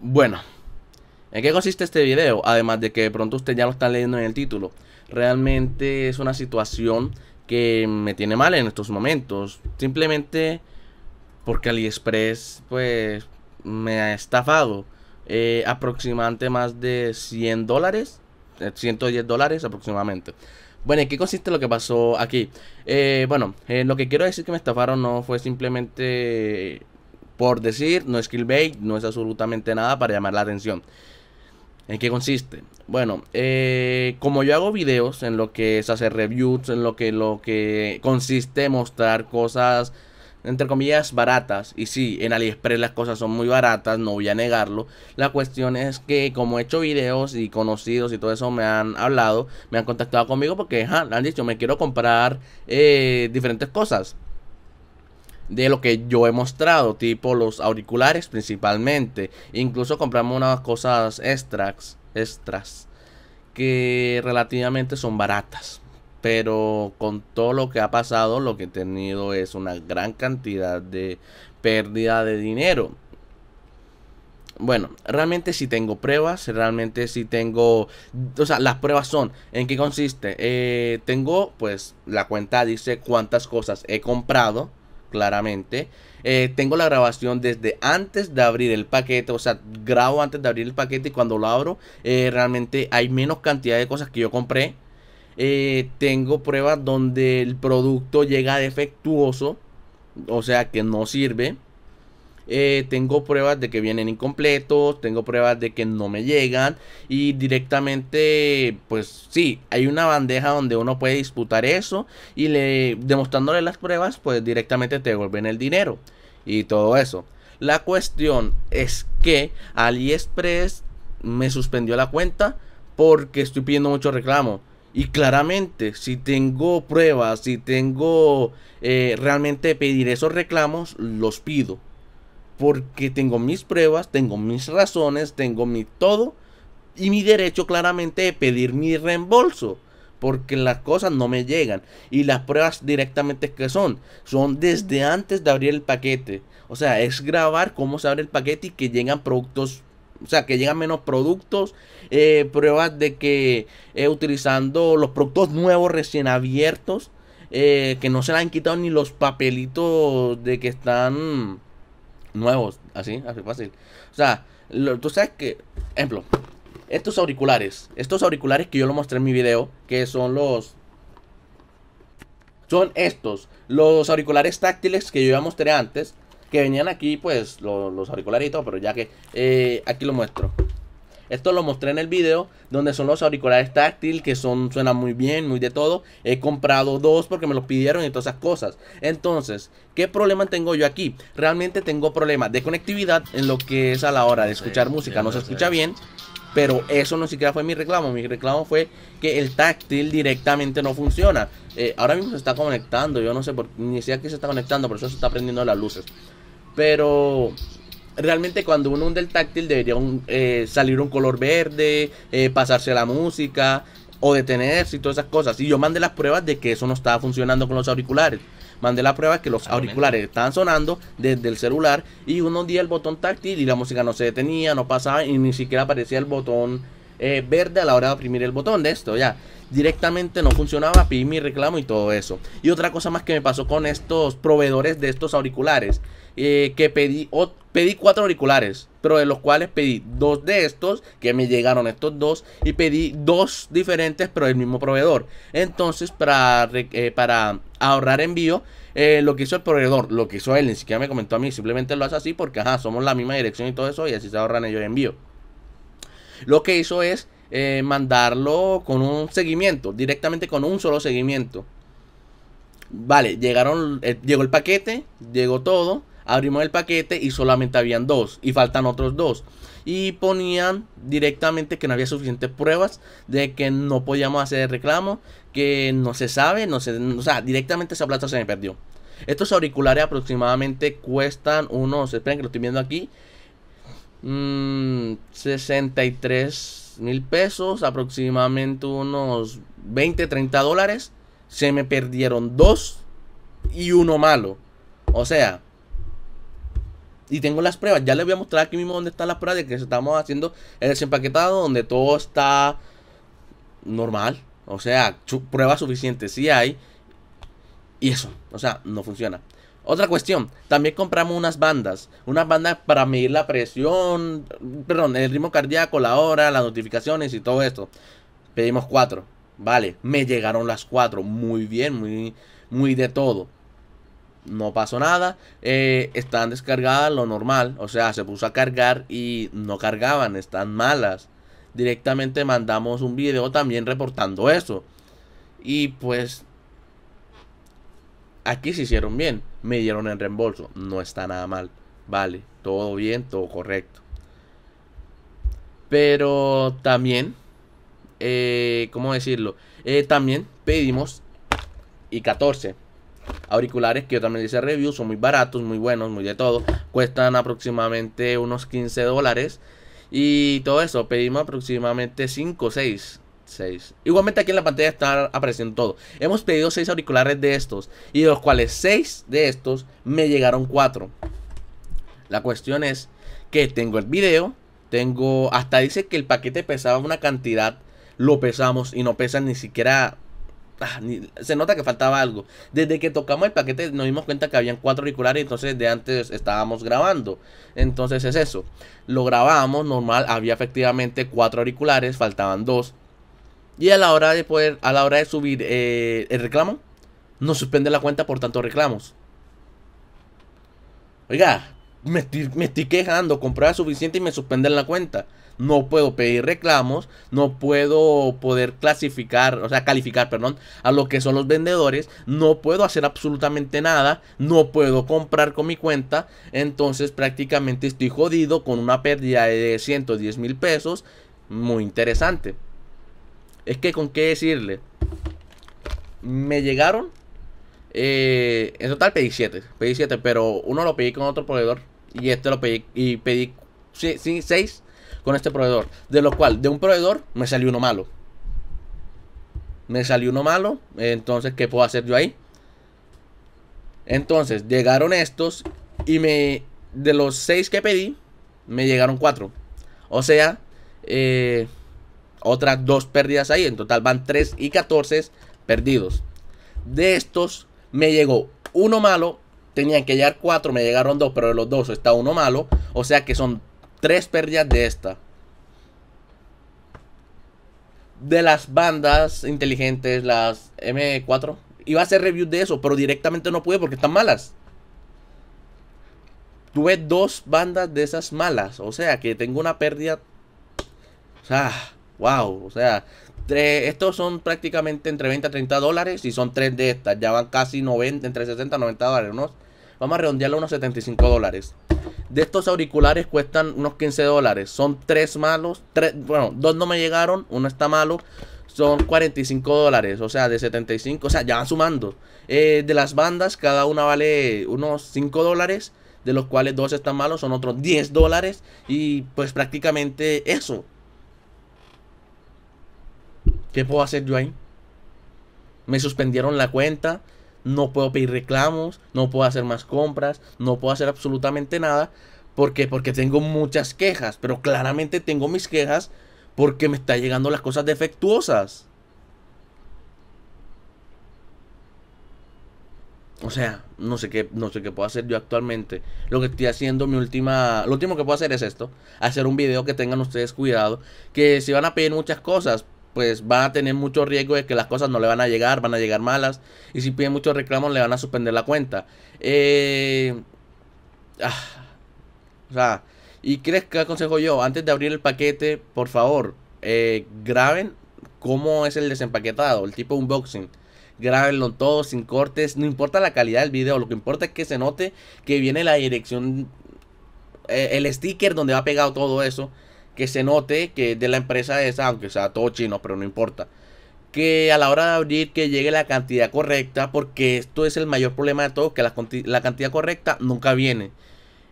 Bueno, ¿en qué consiste este video? Además de que de pronto usted ya lo está leyendo en el título. Realmente es una situación que me tiene mal en estos momentos. Simplemente porque AliExpress pues me ha estafado. Eh, aproximadamente más de 100 dólares. 110 eh, dólares aproximadamente. Bueno, ¿en qué consiste lo que pasó aquí? Eh, bueno, lo que quiero decir que me estafaron no fue simplemente por decir, no es killbait, no es absolutamente nada para llamar la atención. ¿En qué consiste? Bueno, eh, como yo hago videos en lo que es hacer reviews, en lo que, lo que consiste mostrar cosas entre comillas baratas y sí, en AliExpress las cosas son muy baratas, no voy a negarlo. La cuestión es que como he hecho videos y conocidos y todo eso me han hablado, me han contactado conmigo porque han dicho, me quiero comprar eh, diferentes cosas de lo que yo he mostrado, tipo los auriculares principalmente. Incluso compramos unas cosas extras, extras que relativamente son baratas. Pero con todo lo que ha pasado, lo que he tenido es una gran cantidad de pérdida de dinero. Bueno, realmente si tengo pruebas, realmente si tengo... O sea, las pruebas son, ¿en qué consiste? Eh, tengo, pues, la cuenta dice cuántas cosas he comprado claramente. Eh, tengo la grabación desde antes de abrir el paquete, o sea, grabo antes de abrir el paquete y cuando lo abro, eh, realmente hay menos cantidad de cosas que yo compré. Eh, tengo pruebas donde el producto llega defectuoso, o sea, que no sirve. Eh, tengo pruebas de que vienen incompletos, tengo pruebas de que no me llegan y directamente, pues sí, hay una bandeja donde uno puede disputar eso y le, demostrándole las pruebas, pues directamente te devuelven el dinero y todo eso. La cuestión es que AliExpress me suspendió la cuenta porque estoy pidiendo mucho reclamo. Y claramente, si tengo pruebas, si tengo eh, realmente pedir esos reclamos, los pido porque tengo mis pruebas, tengo mis razones, tengo mi todo y mi derecho claramente de pedir mi reembolso. Porque las cosas no me llegan. Y las pruebas directamente que son. Son desde antes de abrir el paquete. O sea, es grabar cómo se abre el paquete y que llegan productos o sea, que llegan menos productos. Eh, pruebas de que eh, utilizando los productos nuevos recién abiertos. Eh, que no se le han quitado ni los papelitos de que están nuevos, así, así fácil. O sea, tú sabes que, ejemplo, estos auriculares, estos auriculares que yo lo mostré en mi video, que son los... Son estos, los auriculares táctiles que yo ya mostré antes, que venían aquí, pues, los, los auriculares y todo, pero ya que eh, aquí lo muestro. Esto lo mostré en el video donde son los auriculares táctil que son suenan muy bien, muy de todo. He comprado dos porque me los pidieron y todas esas cosas. Entonces, ¿qué problema tengo yo aquí? Realmente tengo problemas de conectividad en lo que es a la hora de escuchar música. No se escucha bien. Pero eso no siquiera fue mi reclamo. Mi reclamo fue que el táctil directamente no funciona. Eh, ahora mismo se está conectando. Yo no sé por ni siquiera que se está conectando. Por eso se está prendiendo las luces. Pero realmente cuando uno hunde el táctil debería eh, salir un color verde, eh, pasarse la música o detenerse y todas esas cosas. Y yo mandé las pruebas de que eso no estaba funcionando con los auriculares. Mandé las pruebas que los ah, auriculares estaban sonando desde el celular y uno hundía el botón táctil y la música no se detenía, no pasaba y ni siquiera aparecía el botón eh, verde a la hora de oprimir el botón de esto, ya. Directamente no funcionaba, pedí mi reclamo y todo eso. Y otra cosa más que me pasó con estos proveedores de estos auriculares. Eh, que pedí, pedí cuatro auriculares, pero de los cuales pedí dos de estos, que me llegaron estos dos, y pedí dos diferentes, pero del mismo proveedor. Entonces, para, eh, para ahorrar envío, lo que hizo el proveedor, lo que hizo él, ni siquiera me comentó a mí, simplemente lo hace así porque, ajá, somos la misma dirección y todo eso, y así se ahorran ellos envío. Lo que hizo es eh, mandarlo con un seguimiento, directamente con un solo seguimiento. Vale, llegaron, eh, llegó el paquete, llegó todo, abrimos el paquete y solamente habían dos y faltan otros dos. Y ponían directamente que no había suficientes pruebas de que no podíamos hacer reclamo, que no se sabe, no se, o sea, directamente esa plata se me perdió. Estos auriculares aproximadamente cuestan unos, esperen que lo estoy viendo aquí, 63 mm, mil pesos, aproximadamente unos 20, 30 dólares. Se me perdieron dos y uno malo. O sea, y tengo las pruebas. Ya les voy a mostrar aquí mismo donde están las pruebas de que estamos haciendo el desempaquetado, donde todo está normal. O sea, pruebas suficientes si hay. Y eso, o sea, no funciona. Otra cuestión, también compramos unas bandas, unas bandas para medir la presión, perdón, el ritmo cardíaco, la hora, las notificaciones y todo esto. Pedimos cuatro, vale, me llegaron las cuatro, muy bien, muy, muy de todo. No pasó nada, eh, están descargadas lo normal, o sea, se puso a cargar y no cargaban, están malas. Directamente mandamos un video también reportando eso. Y pues Aquí se hicieron bien, me dieron el reembolso, no está nada mal, vale, todo bien, todo correcto. Pero también, eh, ¿cómo decirlo? Eh, también pedimos y 14 auriculares que yo también hice review, son muy baratos, muy buenos, muy de todo, cuestan aproximadamente unos 15 dólares y todo eso, pedimos aproximadamente 5 o 6 Igualmente aquí en la pantalla está apareciendo todo. Hemos pedido 6 auriculares de estos. Y de los cuales 6 de estos me llegaron 4. La cuestión es que tengo el video. Tengo. Hasta dice que el paquete pesaba una cantidad. Lo pesamos y no pesa ni siquiera. Ah, se nota que faltaba algo. Desde que tocamos el paquete nos dimos cuenta que habían 4 auriculares. Entonces de antes estábamos grabando. Entonces es eso. Lo grabamos normal. Había efectivamente 4 auriculares. Faltaban 2 y a la hora de poder, a la hora de subir eh, el reclamo, nos suspende la cuenta por tantos reclamos. Oiga, me estoy, quejando compré suficiente y me suspenden la cuenta. No puedo pedir reclamos, no puedo poder clasificar, o sea, calificar, perdón, a lo que son los vendedores, no puedo hacer absolutamente nada, no puedo comprar con mi cuenta, entonces prácticamente estoy jodido con una pérdida de 110 mil pesos, muy interesante. Es que con qué decirle. Me llegaron. Eh, en total pedí 7. Pedí 7, pero uno lo pedí con otro proveedor. Y este lo pedí. Y pedí 6 con este proveedor. De lo cual, de un proveedor me salió uno malo. Me salió uno malo. Entonces, ¿qué puedo hacer yo ahí? Entonces, llegaron estos. Y me. De los 6 que pedí, me llegaron 4. O sea, eh otras dos pérdidas ahí. En total van 3 y 14 perdidos. De estos me llegó uno malo. Tenían que llegar 4, me llegaron 2, pero de los dos está uno malo. O sea que son 3 pérdidas de esta. De las bandas inteligentes, las M4. Iba a hacer review de eso, pero directamente no pude porque están malas. Tuve dos bandas de esas malas. O sea que tengo una pérdida. O ah. sea, wow, o sea, estos son prácticamente entre 20 a 30 dólares y son tres de estas, ya van casi 90, entre 60 a 90 dólares, Vamos a redondearlo a unos 75 dólares. De estos auriculares cuestan unos 15 dólares. Son tres malos. Tres, bueno, dos no me llegaron. Uno está malo. Son 45 dólares. O sea, de 75. O sea, ya van sumando. Eh, de las bandas, cada una vale unos 5 dólares. De los cuales dos están malos. Son otros 10 dólares. Y pues prácticamente eso. ¿Qué puedo hacer yo ahí? Me suspendieron la cuenta, no puedo pedir reclamos, no puedo hacer más compras, no puedo hacer absolutamente nada. ¿Por qué? Porque tengo muchas quejas, pero claramente tengo mis quejas porque me están llegando las cosas defectuosas. O sea, no sé qué, no sé qué puedo hacer yo actualmente. Lo que estoy haciendo, mi última. Lo último que puedo hacer es esto. Hacer un video que tengan ustedes cuidado. Que si van a pedir muchas cosas pues va a tener mucho riesgo de que las cosas no le van a llegar, van a llegar malas. Y si pide muchos reclamos, le van a suspender la cuenta. Eh, ah, o sea, ¿y crees que aconsejo yo? Antes de abrir el paquete, por favor, eh, graben cómo es el desempaquetado, el tipo unboxing. Grábenlo todo sin cortes, no importa la calidad del video, lo que importa es que se note que viene la dirección, eh, el sticker donde va pegado todo eso que se note que de la empresa esa, aunque sea todo chino, pero no importa. Que a la hora de abrir que llegue la cantidad correcta, porque esto es el mayor problema de todo, que la, cantidad correcta nunca viene.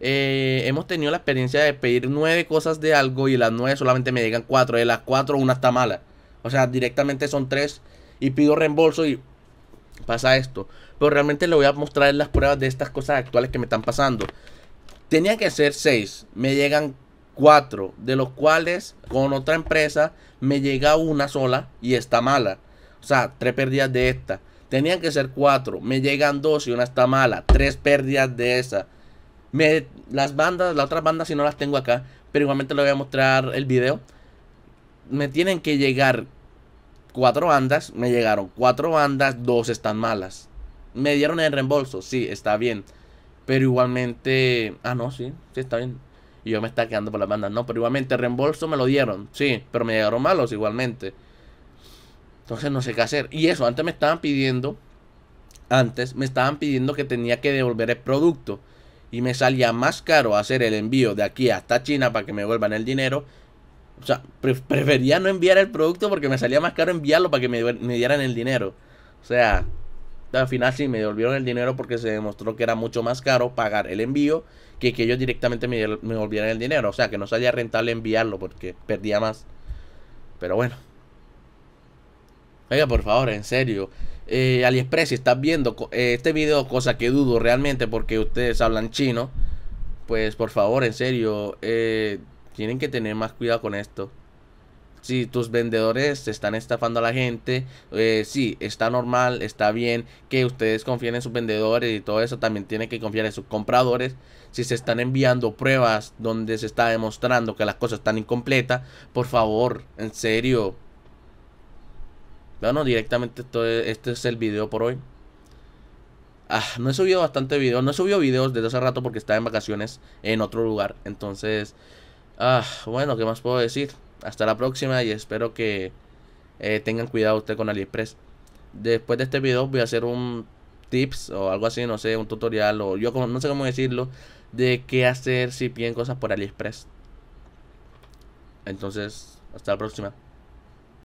Eh, hemos tenido la experiencia de pedir nueve cosas de algo y las nueve solamente me llegan cuatro. De las cuatro, una está mala. O sea, directamente son tres y pido reembolso y pasa esto. Pero realmente le voy a mostrar las pruebas de estas cosas actuales que me están pasando. Tenía que ser seis, me llegan cuatro, de los cuales con otra empresa me llega una sola y está mala. O sea, tres pérdidas de esta. Tenían que ser cuatro, me llegan dos y una está mala. Tres pérdidas de esa. Me, las bandas, las otras bandas si no las tengo acá, pero igualmente les voy a mostrar el video. Me tienen que llegar cuatro bandas, me llegaron cuatro bandas, dos están malas. Me dieron el reembolso, sí, está bien. Pero igualmente... Ah, no, sí, sí, está bien. Y yo me está quedando por la banda, No, pero igualmente reembolso me lo dieron. Sí, pero me llegaron malos igualmente. Entonces no sé qué hacer. Y eso, antes me estaban pidiendo. Antes me estaban pidiendo que tenía que devolver el producto. Y me salía más caro hacer el envío de aquí hasta China para que me vuelvan el dinero. O sea, prefería no enviar el producto porque me salía más caro enviarlo para que me, me dieran el dinero. O sea, al final sí me devolvieron el dinero porque se demostró que era mucho más caro pagar el envío que, ellos directamente me, me volvieran el dinero. O sea, que no salía rentable enviarlo porque perdía más. Pero bueno. Oiga, por favor, en serio. Eh, AliExpress, si estás viendo eh, este video, cosa que dudo realmente porque ustedes hablan chino, pues por favor, en serio, eh, tienen que tener más cuidado con esto si tus vendedores se están estafando a la gente, Si eh, sí, está normal, está bien que ustedes confíen en sus vendedores y todo eso, también tienen que confiar en sus compradores. Si se están enviando pruebas donde se está demostrando que las cosas están incompletas, por favor, en serio. Bueno, directamente este es el video por hoy. Ah, no he subido bastante video, no he subido videos desde hace rato porque estaba en vacaciones en otro lugar. Entonces, ah, bueno, ¿qué más puedo decir? hasta la próxima y espero que eh, tengan cuidado usted con AliExpress. Después de este video voy a hacer un tips o algo así, no sé, un tutorial o yo como, no sé cómo decirlo, de qué hacer si piden cosas por AliExpress. Entonces, hasta la próxima.